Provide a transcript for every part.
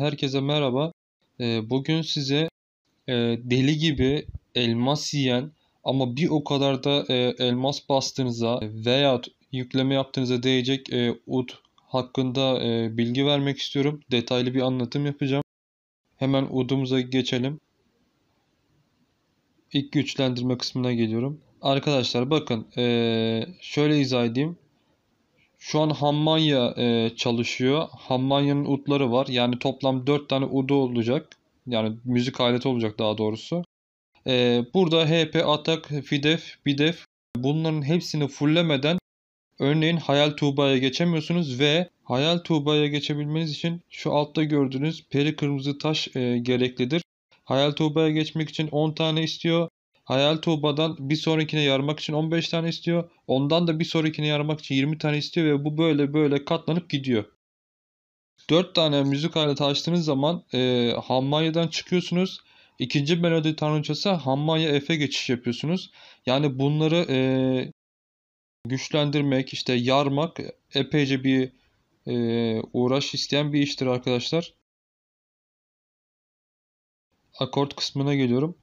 herkese merhaba. Ee, bugün size e, deli gibi elmas yiyen ama bir o kadar da e, elmas bastığınıza veya yükleme yaptığınıza değecek e, UD hakkında bilgi vermek istiyorum. Detaylı bir anlatım yapacağım. Hemen UD'umuza geçelim. İlk güçlendirme kısmına geliyorum. Arkadaşlar bakın şöyle izah edeyim. Şu an Hammanya e, çalışıyor. Hammanya'nın udları var. Yani toplam 4 tane udu olacak. Yani müzik aleti olacak daha doğrusu. E, burada HP, Atak, Fidef, Bidef bunların hepsini fulllemeden örneğin Hayal Tuğba'ya geçemiyorsunuz ve Hayal Tuğba'ya geçebilmeniz için şu altta gördüğünüz peri kırmızı taş e, gereklidir. Hayal Tuğba'ya geçmek için 10 tane istiyor. Hayal Tuğba'dan bir sonrakine yarmak için 15 tane istiyor. Ondan da bir sonrakine yarmak için 20 tane istiyor ve bu böyle böyle katlanıp gidiyor. 4 tane müzik aleti açtığınız zaman e, Hammanya'dan çıkıyorsunuz. İkinci melodi tanrıçası Hammaya F'e geçiş yapıyorsunuz. Yani bunları e, güçlendirmek, işte yarmak epeyce bir e, uğraş isteyen bir iştir arkadaşlar. Akort kısmına geliyorum.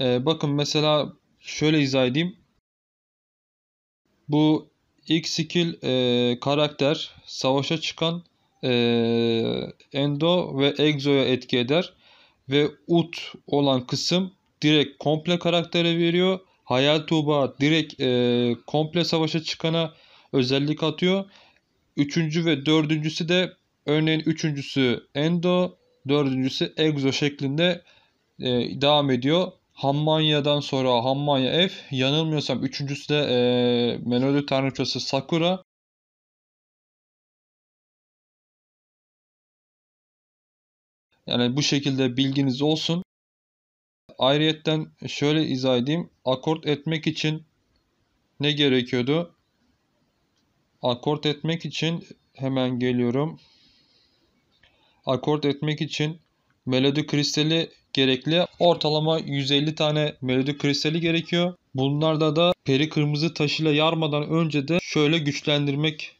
E, bakın mesela şöyle izah edeyim. Bu ilk skill e, karakter savaşa çıkan e, endo ve exo'ya etki eder. Ve ut olan kısım direkt komple karaktere veriyor. Hayal Tuğba direkt e, komple savaşa çıkana özellik atıyor. Üçüncü ve dördüncüsü de örneğin üçüncüsü Endo, dördüncüsü Exo şeklinde e, devam ediyor. Hammanya'dan sonra Hammanya F. Yanılmıyorsam üçüncüsü de e, Melodi Tanrıçası Sakura. Yani bu şekilde bilginiz olsun. Ayrıyetten şöyle izah edeyim. Akort etmek için ne gerekiyordu? Akort etmek için hemen geliyorum. Akort etmek için melodi kristali gerekli. Ortalama 150 tane melodi kristali gerekiyor. Bunlarda da peri kırmızı taşıyla yarmadan önce de şöyle güçlendirmek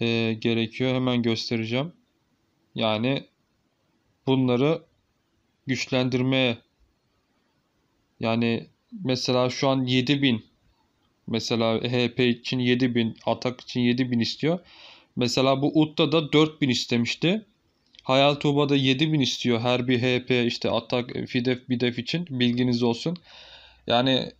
e, gerekiyor. Hemen göstereceğim. Yani bunları güçlendirmeye yani mesela şu an 7000 mesela HP için 7000 atak için 7000 istiyor. Mesela bu Ut'ta da 4000 istemişti. Hayal Tuğba'da 7000 istiyor her bir HP işte atak fidef bidef için bilginiz olsun. Yani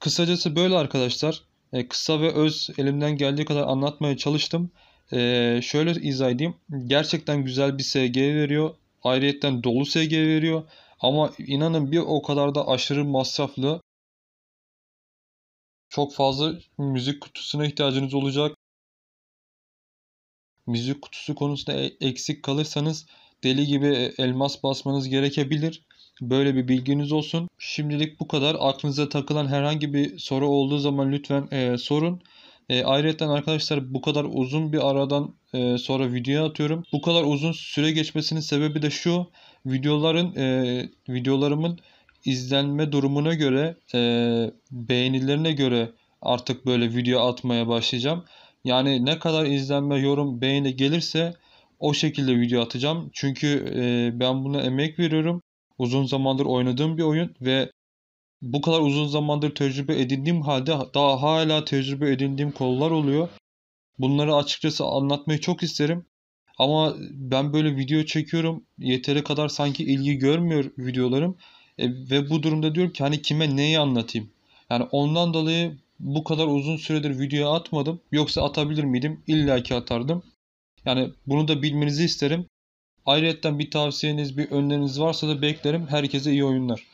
kısacası böyle arkadaşlar. E, kısa ve öz elimden geldiği kadar anlatmaya çalıştım. E, şöyle izah edeyim. Gerçekten güzel bir SG veriyor. Ayrıyetten dolu SG veriyor. Ama inanın bir o kadar da aşırı masraflı. Çok fazla müzik kutusuna ihtiyacınız olacak müzik kutusu konusunda e, eksik kalırsanız deli gibi e, elmas basmanız gerekebilir. Böyle bir bilginiz olsun. Şimdilik bu kadar. Aklınıza takılan herhangi bir soru olduğu zaman lütfen e, sorun. E, ayrıca arkadaşlar bu kadar uzun bir aradan e, sonra video atıyorum. Bu kadar uzun süre geçmesinin sebebi de şu. Videoların e, videolarımın izlenme durumuna göre e, beğenilerine göre artık böyle video atmaya başlayacağım. Yani ne kadar izlenme, yorum, beğeni gelirse o şekilde video atacağım. Çünkü e, ben buna emek veriyorum. Uzun zamandır oynadığım bir oyun ve bu kadar uzun zamandır tecrübe edindiğim halde daha hala tecrübe edindiğim konular oluyor. Bunları açıkçası anlatmayı çok isterim. Ama ben böyle video çekiyorum. Yeteri kadar sanki ilgi görmüyor videolarım. E, ve bu durumda diyorum ki hani kime neyi anlatayım? Yani ondan dolayı bu kadar uzun süredir videoya atmadım. Yoksa atabilir miydim? İlla ki atardım. Yani bunu da bilmenizi isterim. Ayrıca bir tavsiyeniz, bir öneriniz varsa da beklerim. Herkese iyi oyunlar.